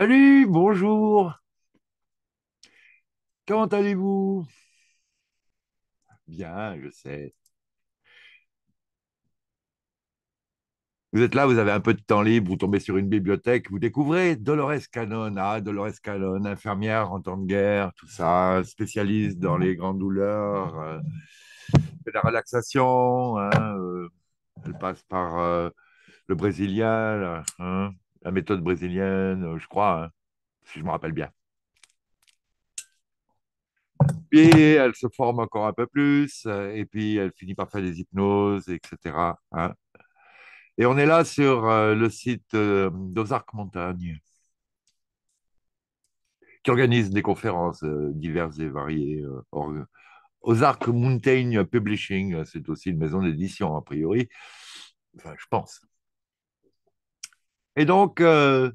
Salut, bonjour. Comment allez-vous? Bien, je sais. Vous êtes là, vous avez un peu de temps libre, vous tombez sur une bibliothèque, vous découvrez Dolores Cannon. Ah, Dolores Cannon, infirmière en temps de guerre, tout ça, spécialiste dans les grandes douleurs, euh, de la relaxation. Hein, euh, elle passe par euh, le brésilien. Hein la méthode brésilienne, euh, je crois, hein, si je me rappelle bien. Puis elle se forme encore un peu plus, euh, et puis elle finit par faire des hypnoses, etc. Hein. Et on est là sur euh, le site d'Ozark Montagne, qui organise des conférences diverses et variées. Ozark Mountain Publishing, c'est aussi une maison d'édition, a priori. Enfin, je pense. Et donc, euh,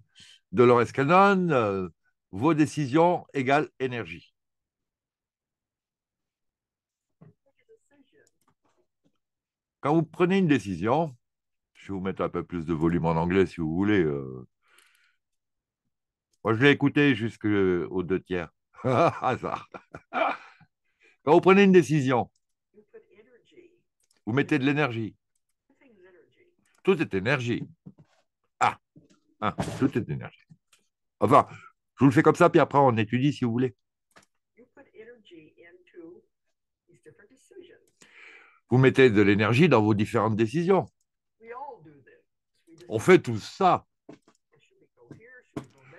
Dolores Cannon, euh, vos décisions égale énergie. Quand vous prenez une décision, je vais vous mettre un peu plus de volume en anglais si vous voulez. Euh, moi, je l'ai écouté jusqu'aux deux tiers. Hasard. Quand vous prenez une décision, vous mettez de l'énergie. Tout est énergie. Ah, tout est Enfin, je vous le fais comme ça, puis après on étudie si vous voulez. Vous mettez de l'énergie dans vos différentes décisions. On fait tout ça.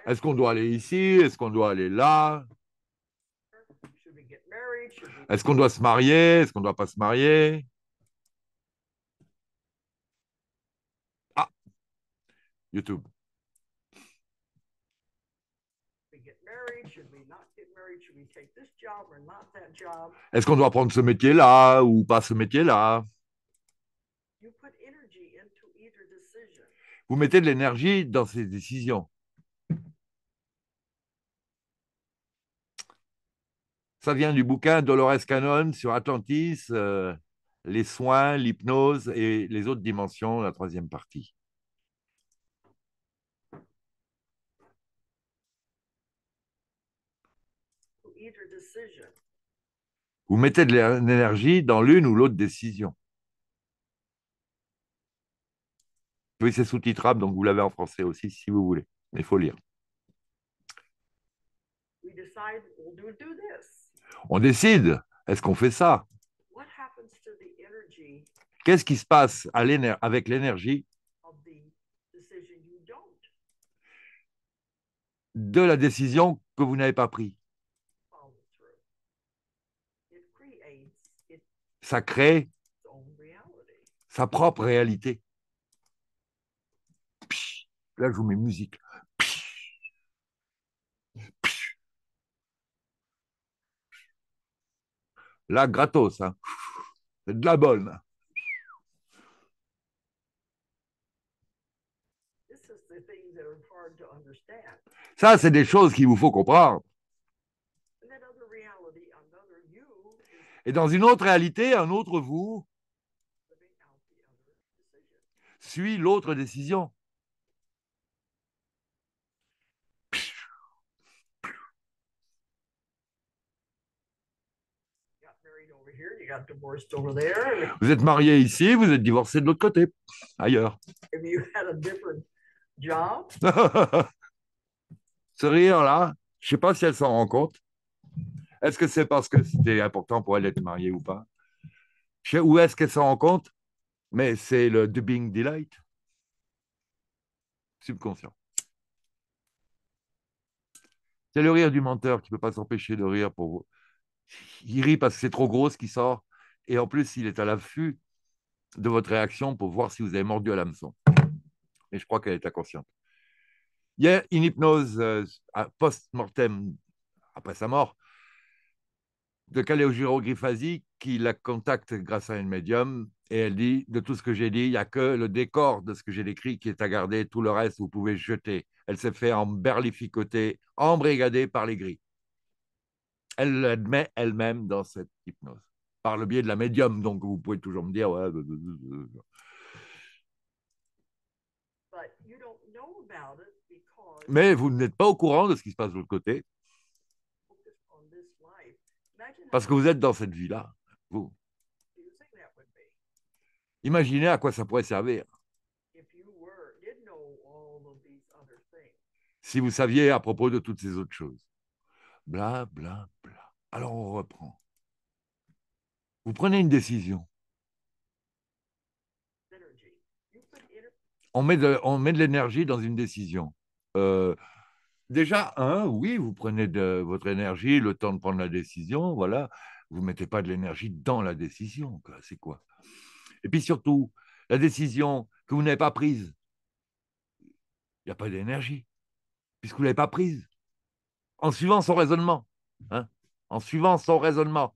Est-ce qu'on doit aller ici Est-ce qu'on doit aller là Est-ce qu'on doit se marier Est-ce qu'on ne doit pas se marier Ah YouTube. Est-ce qu'on doit prendre ce métier-là ou pas ce métier-là? Vous mettez de l'énergie dans ces décisions. Ça vient du bouquin Dolores Cannon sur Atlantis, euh, les soins, l'hypnose et les autres dimensions, la troisième partie. Vous mettez de l'énergie dans l'une ou l'autre décision. Oui, c'est sous-titrable, donc vous l'avez en français aussi si vous voulez. Mais il faut lire. On décide, est-ce qu'on fait ça Qu'est-ce qui se passe à avec l'énergie de la décision que vous n'avez pas prise ça crée sa propre réalité. là, je vous mets musique. la Là, gratos, hein. c'est de la bonne. Ça, c'est des choses qu'il vous faut comprendre. Et dans une autre réalité, un autre vous suit l'autre décision. Vous êtes marié ici, vous êtes divorcé de l'autre côté, ailleurs. Ce rire-là, je ne sais pas si elle s'en rend compte. Est-ce que c'est parce que c'était important pour elle d'être mariée ou pas Où est-ce qu'elle s'en rend compte Mais c'est le dubbing delight subconscient. C'est le rire du menteur qui ne peut pas s'empêcher de rire pour Il rit parce que c'est trop gros ce qui sort. Et en plus, il est à l'affût de votre réaction pour voir si vous avez mordu à l'hameçon. Et je crois qu'elle est inconsciente. Il y a une hypnose euh, post-mortem, après sa mort, de Caléogiro Griffasi qui la contacte grâce à une médium et elle dit De tout ce que j'ai dit, il n'y a que le décor de ce que j'ai décrit qui est à garder, tout le reste, vous pouvez jeter. Elle s'est fait emberlificoter, embrigadée par les gris. Elle l'admet elle-même dans cette hypnose, par le biais de la médium. Donc vous pouvez toujours me dire Mais vous n'êtes pas au courant de ce qui se passe de l'autre côté. Parce que vous êtes dans cette vie-là, vous. Imaginez à quoi ça pourrait servir. Si vous saviez à propos de toutes ces autres choses. Bla, bla, bla. Alors on reprend. Vous prenez une décision. On met de, on met de l'énergie dans une décision. Euh, déjà, un, oui, vous prenez de votre énergie, le temps de prendre la décision, voilà. Vous ne mettez pas de l'énergie dans la décision, c'est quoi Et puis surtout, la décision que vous n'avez pas prise, il n'y a pas d'énergie, puisque vous ne l'avez pas prise, en suivant son raisonnement. Hein, en suivant son raisonnement.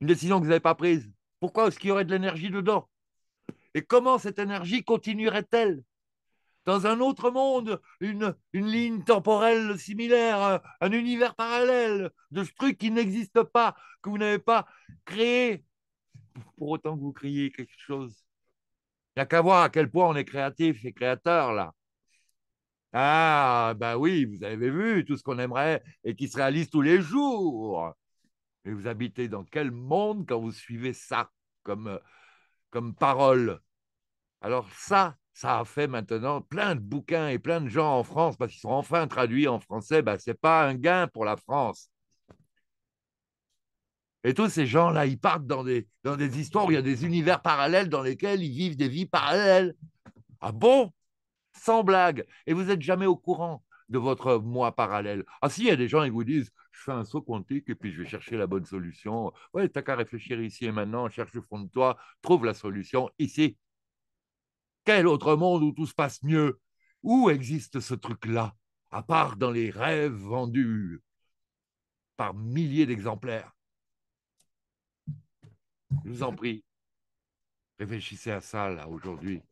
Une décision que vous n'avez pas prise, pourquoi est-ce qu'il y aurait de l'énergie dedans Et comment cette énergie continuerait-elle dans un autre monde, une, une ligne temporelle similaire, un, univers parallèle de ce truc qui n'existe pas, que vous n'avez pas créé, pour autant que vous criez quelque chose. Il n'y a qu'à voir à quel point on est créatif et créateur là. Ah, ben oui, vous avez vu tout ce qu'on aimerait et qui se réalise tous les jours. Et vous habitez dans quel monde quand vous suivez ça comme, comme parole Alors ça, ça a fait maintenant plein de bouquins et plein de gens en France, parce qu'ils sont enfin traduits en français, ben, ce n'est pas un gain pour la France. Et tous ces gens-là, ils partent dans des, dans des histoires où il y a des univers parallèles dans lesquels ils vivent des vies parallèles. Ah bon Sans blague. Et vous n'êtes jamais au courant de votre moi parallèle. Ah si, il y a des gens, qui vous disent, je fais un saut quantique et puis je vais chercher la bonne solution. Ouais, t'as qu'à réfléchir ici et maintenant, cherche au fond de toi, trouve la solution ici quel autre monde où tout se passe mieux Où existe ce truc-là, à part dans les rêves vendus par milliers d'exemplaires Je vous en prie, réfléchissez à ça, là, aujourd'hui.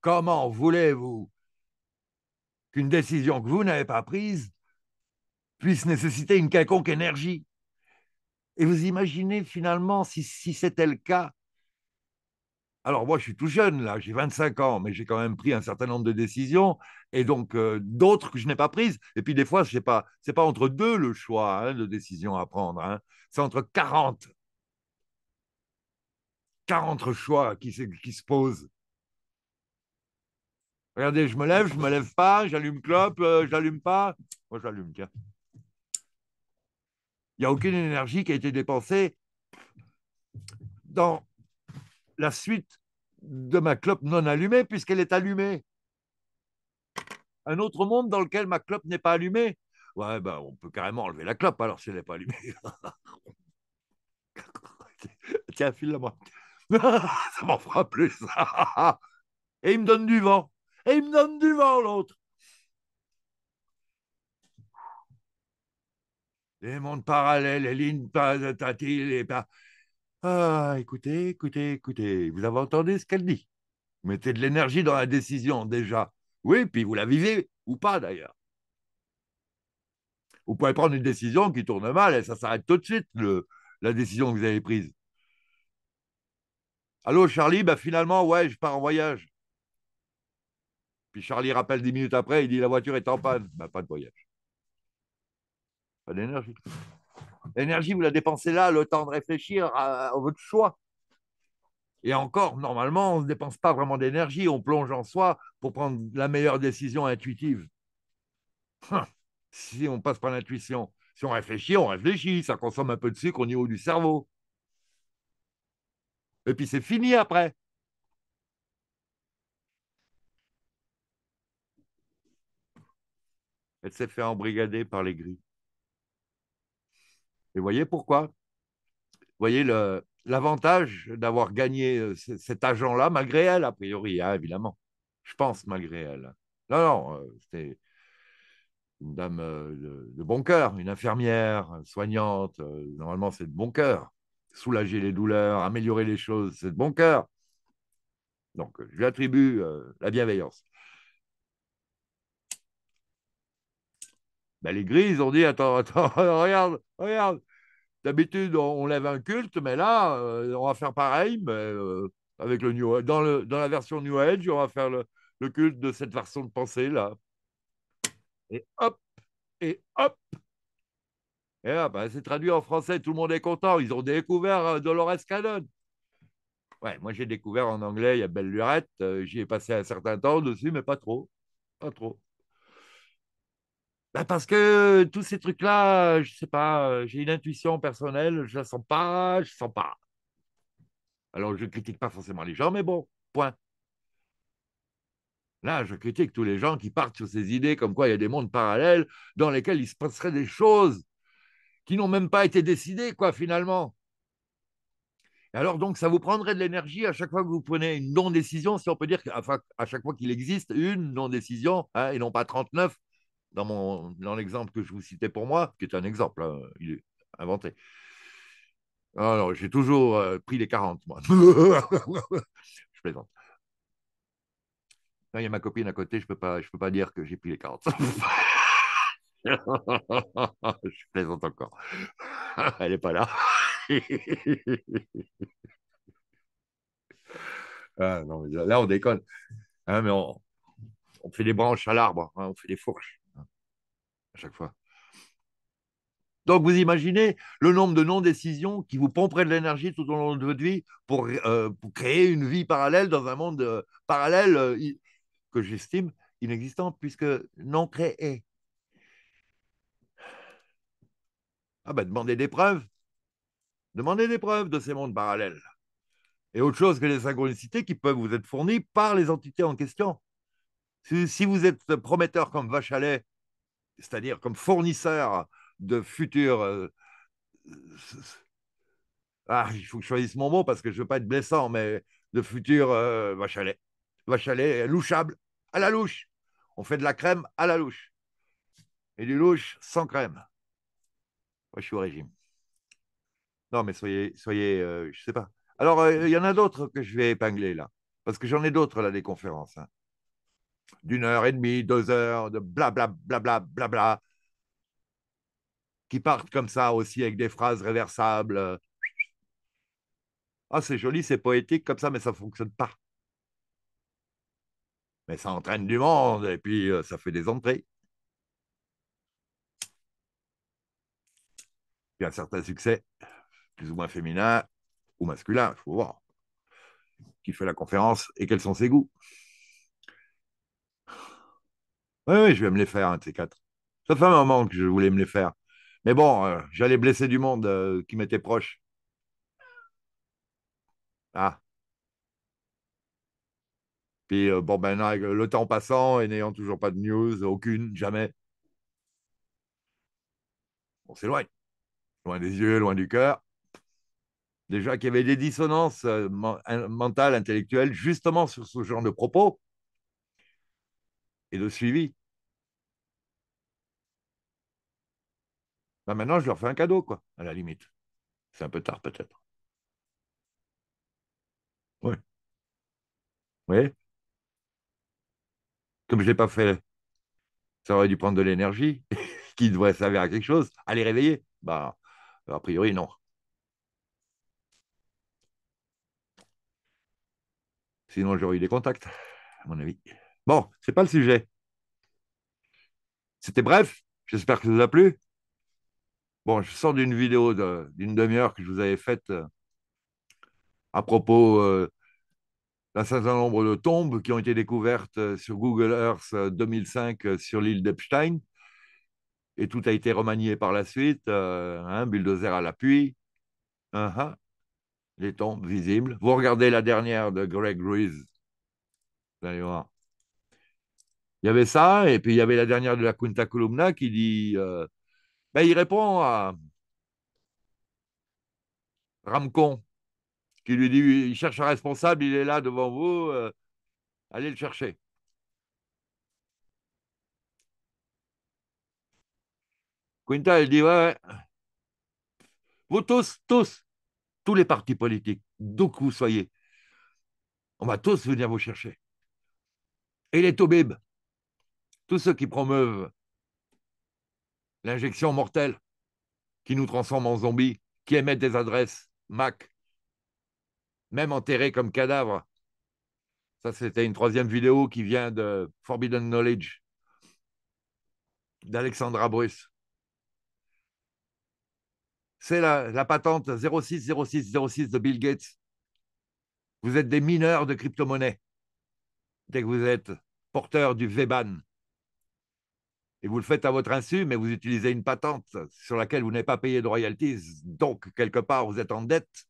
Comment voulez-vous qu'une décision que vous n'avez pas prise puisse nécessiter une quelconque énergie. Et vous imaginez finalement, si, si c'était le cas, alors moi, je suis tout jeune, là, j'ai 25 ans, mais j'ai quand même pris un certain nombre de décisions, et donc euh, d'autres que je n'ai pas prises. Et puis des fois, ce n'est pas, pas entre deux le choix hein, de décision à prendre, hein. c'est entre 40. 40 choix qui, qui se posent. Regardez, je me lève, je me lève pas, j'allume clope, euh, j'allume pas. Moi, j'allume, tiens. Il n'y a aucune énergie qui a été dépensée dans la suite de ma clope non allumée puisqu'elle est allumée. Un autre monde dans lequel ma clope n'est pas allumée. Ouais, ben, on peut carrément enlever la clope alors si elle n'est pas allumée. Tiens, file-la moi. ça m'en fera plus. Et il me donne du vent. Et il me donne du vent, l'autre. Les mondes parallèles, les lignes, pas, ah, écoutez, écoutez, écoutez, vous avez entendu ce qu'elle dit. mettez de l'énergie dans la décision déjà. Oui, puis vous la vivez ou pas d'ailleurs. Vous pouvez prendre une décision qui tourne mal et ça s'arrête tout de suite, la décision que vous avez prise. Allô Charlie, bah finalement, ouais, je pars en voyage. Puis Charlie rappelle dix minutes après, il dit la voiture est en panne. Ben, pas de voyage. Pas d'énergie. L'énergie, vous la dépensez là, le temps de réfléchir à, votre choix. Et encore, normalement, on ne dépense pas vraiment d'énergie, on plonge en soi pour prendre la meilleure décision intuitive. Hein, si on passe par l'intuition, si on réfléchit, on réfléchit, ça consomme un peu de sucre au niveau du cerveau. Et puis c'est fini après. Elle s'est fait embrigader par les grilles. Et vous voyez pourquoi Vous voyez l'avantage d'avoir gagné euh, cet agent-là, malgré elle, a priori, hein, évidemment. Je pense, malgré elle. Non, non, euh, c'était une dame euh, de, bon cœur, une infirmière, soignante. Normalement, c'est de bon cœur. Soulager les douleurs, améliorer les choses, c'est de bon cœur. Donc, je lui attribue la bienveillance. Ben, les grises ont dit Attends, attends, regarde, regarde. D'habitude, on, lève un culte, mais là, euh, on va faire pareil, mais euh, avec le New dans, dans la version New Age, on va faire le, culte de cette façon de penser là. Et hop, et hop. Et ben, c'est traduit en français, tout le monde est content. Ils ont découvert euh, Dolores Cannon. Ouais, moi j'ai découvert en anglais, il y a Belle Lurette. J'y ai passé un certain temps dessus, mais pas trop. Pas trop. Bah, parce que euh, tous ces trucs-là, euh, je sais pas, euh, j'ai une intuition personnelle, je la sens pas, je sens pas. Alors je critique pas forcément les gens, mais bon, point. Là, je critique tous les gens qui partent sur ces idées comme quoi il y a des mondes parallèles dans lesquels il se passerait des choses qui n'ont même pas été décidées, quoi, finalement. Et alors, donc, ça vous prendrait de l'énergie à chaque fois que vous prenez une non-décision, si on peut dire, enfin, à chaque fois qu'il existe une non-décision, hein, et non pas 39, dans, dans l'exemple que je vous citais pour moi, qui est un exemple, hein, il est inventé. Alors, j'ai toujours euh, pris les 40, moi. je plaisante. il y a ma copine à côté, je ne peux, pas, peux pas dire que j'ai pris les 40. je plaisante encore. Elle n'est pas ah, là. là, on déconne. Hein, mais on, fait des branches à l'arbre, hein, on fait des fourches à chaque fois. Donc vous imaginez le nombre de non-décisions qui vous pomperaient de l'énergie tout au long de votre vie pour, euh, créer une vie parallèle dans un monde euh, parallèle euh, que j'estime inexistant puisque non créé. Ah ben demandez des preuves. Demandez des preuves de ces mondes parallèles. Et autre chose que les synchronicités qui peuvent vous être fournies par les entités en question. Si, si vous êtes prometteur comme Vachalet c'est-à-dire comme fournisseur de futurs. Euh, euh, ah, il faut que je choisisse mon mot parce que je ne veux pas être blessant, mais de futurs euh, chalet à lait louchable, à la louche. On fait de la crème à la louche. Et du louche sans crème. je suis au régime. Non, mais soyez, soyez je ne sais pas. Alors, il y en a d'autres que je vais épingler là, parce que j'en ai d'autres là des conférences. Hein d'une heure et demie, deux heures, de blablabla, bla, bla, qui partent comme ça aussi avec des phrases réversables. Ah, c'est joli, c'est poétique comme ça, mais ça ne fonctionne pas. Mais ça entraîne du monde et puis euh, ça fait des entrées. Il Puis un certain succès, plus ou moins féminin ou masculin, il faut voir qui fait la conférence et quels sont ses goûts. Oui, oui, je vais me les faire, un hein, ces quatre. Ça fait un moment que je voulais me les faire. Mais bon, euh, j'allais blesser du monde euh, qui m'était proche. Ah. Puis, euh, bon, ben, le temps passant et n'ayant toujours pas de news, aucune, jamais. On s'éloigne. Loin des yeux, loin du cœur. Déjà qu'il y avait des dissonances mentales, intellectuelles, justement sur ce genre de propos et de suivi. Bah, maintenant, je leur fais un cadeau, quoi, à la limite. C'est un peu tard, peut-être. Oui. Oui. Comme je ne l'ai pas fait, ça aurait dû prendre de l'énergie qui devrait servir à quelque chose, à les réveiller. Bah, a priori, non. Sinon, j'aurais eu des contacts, à mon avis. Bon, c'est pas le sujet. C'était bref. J'espère que ça vous a plu. Bon, je sors d'une vidéo d'une demi-heure que je vous avais faite euh, à propos euh, d'un certain nombre de tombes qui ont été découvertes euh, sur Google Earth 2005 sur l'île d'Epstein. Et tout a été remanié par la suite, Un bulldozer à l'appui. Uh-huh. Les tombes visibles. Vous regardez la dernière de Greg Ruiz. Vous allez voir. Il y avait ça, et puis il y avait la dernière de la Quinta Columna qui dit. Euh, ben, il répond à Ramcon, qui lui dit il cherche un responsable, il est là devant vous, euh, allez le chercher. Quinta, elle dit ouais, Vous tous, tous, tous les partis politiques, d'où que vous soyez, on va tous venir vous chercher. Et les Tobib, tous ceux qui promeuvent l'injection mortelle qui nous transforme en zombies, qui émettent des adresses MAC, même enterrés comme cadavres. Ça, c'était une troisième vidéo qui vient de Forbidden Knowledge d'Alexandra Bruce. C'est la, la patente 060606 de Bill Gates. Vous êtes des mineurs de crypto-monnaie dès que vous êtes porteur du Veban et vous le faites à votre insu, mais vous utilisez une patente sur laquelle vous n'avez pas payé de royalties, donc quelque part vous êtes en dette,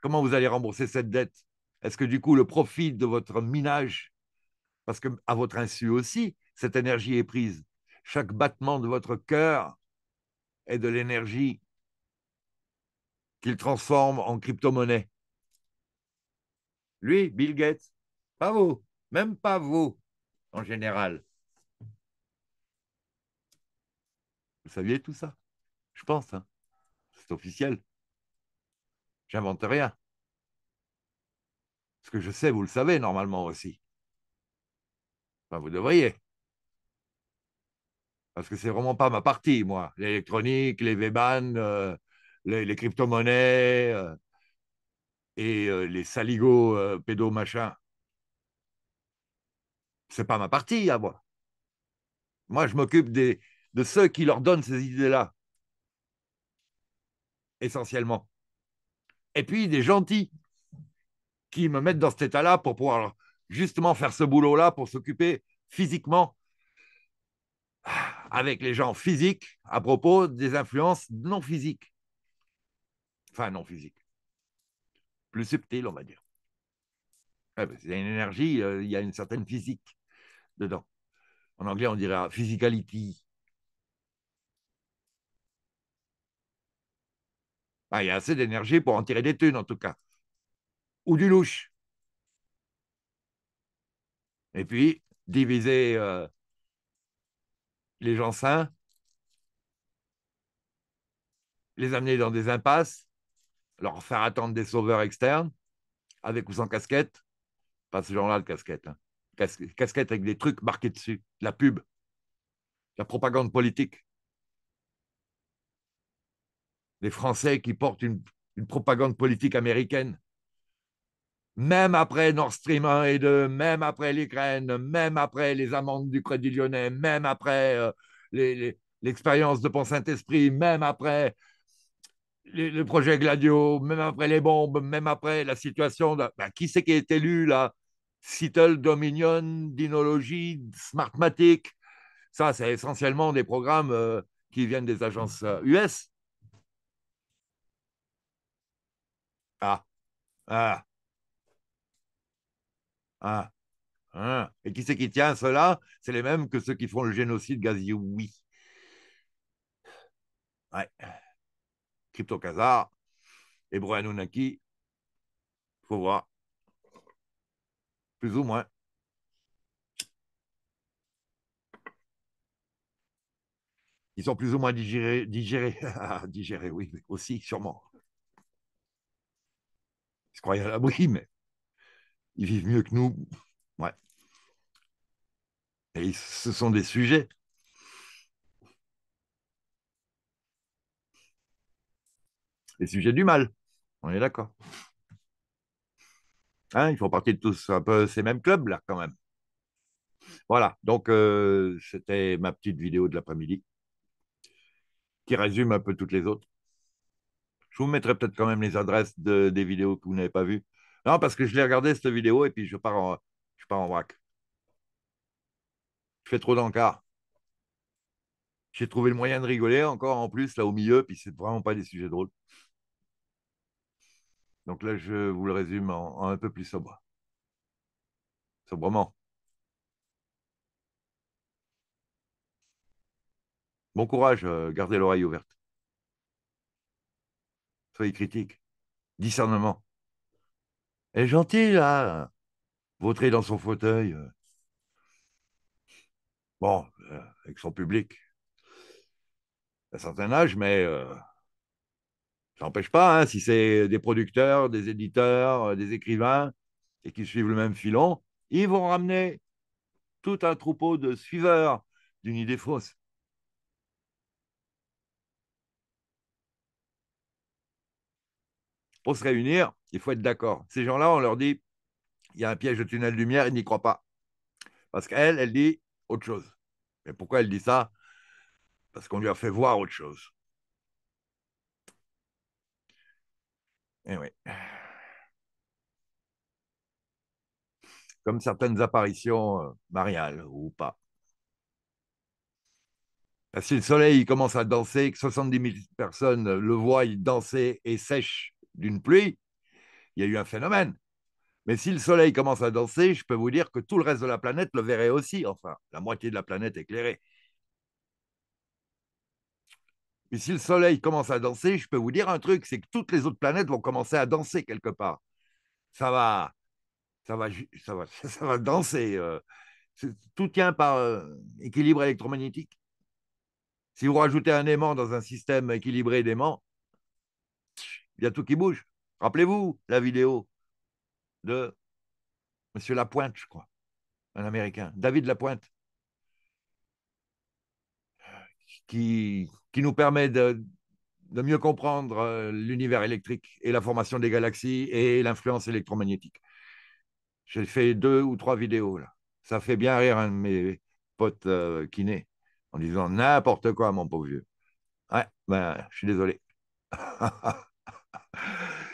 comment vous allez rembourser cette dette Est-ce que du coup le profit de votre minage, parce que à votre insu aussi, cette énergie est prise, chaque battement de votre cœur est de l'énergie qu'il transforme en crypto-monnaie. Lui, Bill Gates, pas vous, même pas vous en général. Vous saviez tout ça Je pense. Hein. C'est officiel. J'invente rien. Ce que je sais, vous le savez normalement aussi. Enfin, vous devriez. Parce que c'est vraiment pas ma partie, moi. L'électronique, les v euh, les, les crypto-monnaies euh, et euh, les saligots pédo machin. C'est pas ma partie à moi. Moi, je m'occupe des, de ceux qui leur donnent ces idées-là, essentiellement. Et puis des gentils qui me mettent dans cet état-là pour pouvoir justement faire ce boulot-là, pour s'occuper physiquement avec les gens physiques à propos des influences non physiques. Enfin, non physiques. Plus subtiles, on va dire. Ah, c'est une énergie, euh, il y a une certaine physique dedans. En anglais, on dirait physicality. Bah, il y a assez d'énergie pour en tirer des thunes, en tout cas. Ou du louche. Et puis, diviser euh, les gens sains, les amener dans des impasses, leur faire attendre des sauveurs externes, avec ou sans casquette. Pas ce genre-là de casquette. Hein. Casquette avec des trucs marqués dessus, la pub, la propagande politique les Français qui portent une, propagande politique américaine. Même après Nord Stream 1 et 2, même après l'Ukraine, même après les amendes du Crédit lyonnais, même après euh, l'expérience de Pont-Saint-Esprit, même après le projet Gladio, même après les bombes, même après la situation. De, ben, qui c'est qui est élu là Seattle, Dominion, Dinology, Smartmatic. Ça, c'est essentiellement des programmes euh, qui viennent des agences US euh, Ah. Ah. Ah. Hein. Et qui c'est qui tient cela C'est les mêmes que ceux qui font le génocide oui Ouais. Crypto et Hébreu Anunnaki, faut voir. Plus ou moins. Ils sont plus ou moins digérés, digérés, ah, digérés, oui, aussi, sûrement se croyaient à l'abri, mais ils vivent mieux que nous. Ouais. Et ce sont des sujets. Les sujets du mal. On est d'accord. Hein, ils font partie de tous un peu ces mêmes clubs, là, quand même. Voilà, donc euh, c'était ma petite vidéo de l'après-midi qui résume un peu toutes les autres. Je vous mettrai peut-être quand même les adresses des vidéos que vous n'avez pas vues. Non, parce que je l'ai regardé cette vidéo et puis je pars en, je pars en vrac. Je fais trop d'encarts. J'ai trouvé le moyen de rigoler encore en plus là au milieu, puis c'est vraiment pas des sujets drôles. Donc là, je vous le résume en, en un peu plus sobre. Sobrement. Bon courage, euh, gardez l'oreille ouverte soyez critique, discernement. Elle est gentille, là, vautrer dans son fauteuil. Euh. Bon, euh, avec son public, à certain âge, mais euh, ça n'empêche pas, hein, si c'est des producteurs, des éditeurs, des écrivains, et qui suivent le même filon, ils vont ramener tout un troupeau de suiveurs d'une idée fausse. se réunir, il faut être d'accord. Ces gens-là, on leur dit, il y a un piège de tunnel de lumière, ils n'y croient pas. Parce qu'elle, elle dit autre chose. Et pourquoi elle dit ça Parce qu'on lui a fait voir autre chose. Et eh oui. Comme certaines apparitions euh, mariales ou pas. Si le soleil commence à danser, que 70 000 personnes le voient danser et sèchent d'une pluie, il y a eu un phénomène. Mais si le soleil commence à danser, je peux vous dire que tout le reste de la planète le verrait aussi, enfin, la moitié de la planète éclairée. Mais si le soleil commence à danser, je peux vous dire un truc, c'est que toutes les autres planètes vont commencer à danser quelque part. Ça va, ça va, ça va, ça va danser. Euh. tout tient par euh, équilibre électromagnétique. Si vous rajoutez un aimant dans un système équilibré d'aimants, il y a tout qui bouge. Rappelez-vous la vidéo de M. Lapointe, je crois, un Américain, David Lapointe, qui, qui nous permet de, mieux comprendre euh, l'univers électrique et la formation des galaxies et l'influence électromagnétique. J'ai fait deux ou trois vidéos là. Ça fait bien rire un hein, de mes potes euh, kinés en disant n'importe quoi, mon pauvre vieux. Ouais, ben, je suis désolé.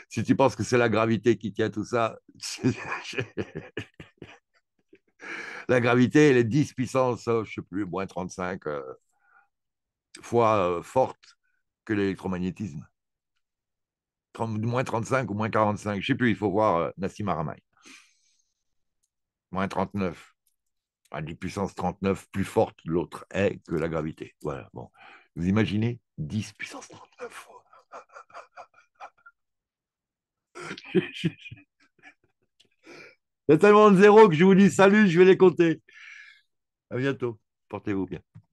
si tu penses que c'est la gravité qui tient tout ça, la gravité, elle est 10 puissance, euh, je ne sais plus, moins 35 euh, fois euh, forte que l'électromagnétisme. Moins 35 ou moins 45, je ne sais plus, il faut voir Nassim Aramay Moins 39. 10 ah, puissance 39, plus forte l'autre est que la gravité. Voilà, bon. Vous imaginez 10 puissance 39 fois. Il y a tellement de zéros que je vous dis salut, je vais les compter. À bientôt. Portez-vous bien.